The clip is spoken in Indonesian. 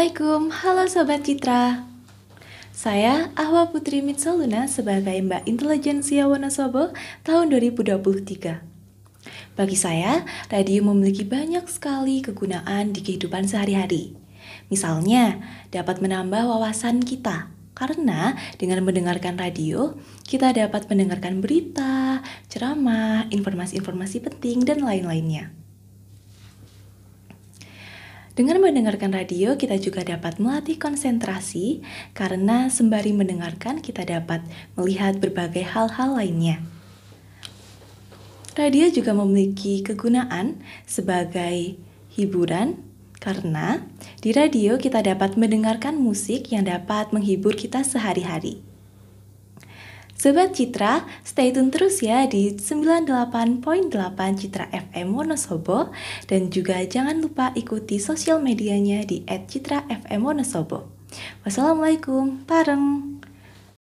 Assalamualaikum, halo Sobat Citra Saya Ahwa Putri Mitsoluna sebagai Mbak Intelijensia Wonosobo tahun 2023 Bagi saya, radio memiliki banyak sekali kegunaan di kehidupan sehari-hari Misalnya, dapat menambah wawasan kita karena dengan mendengarkan radio, kita dapat mendengarkan berita, ceramah, informasi-informasi penting, dan lain-lainnya. Dengan mendengarkan radio, kita juga dapat melatih konsentrasi karena sembari mendengarkan kita dapat melihat berbagai hal-hal lainnya. Radio juga memiliki kegunaan sebagai hiburan karena di radio kita dapat mendengarkan musik yang dapat menghibur kita sehari-hari. Sobat Citra, stay tune terus ya di 98.8 Citra FM Wonosobo dan juga jangan lupa ikuti sosial medianya di @CitraFMWonosobo. Wassalamualaikum, pareng.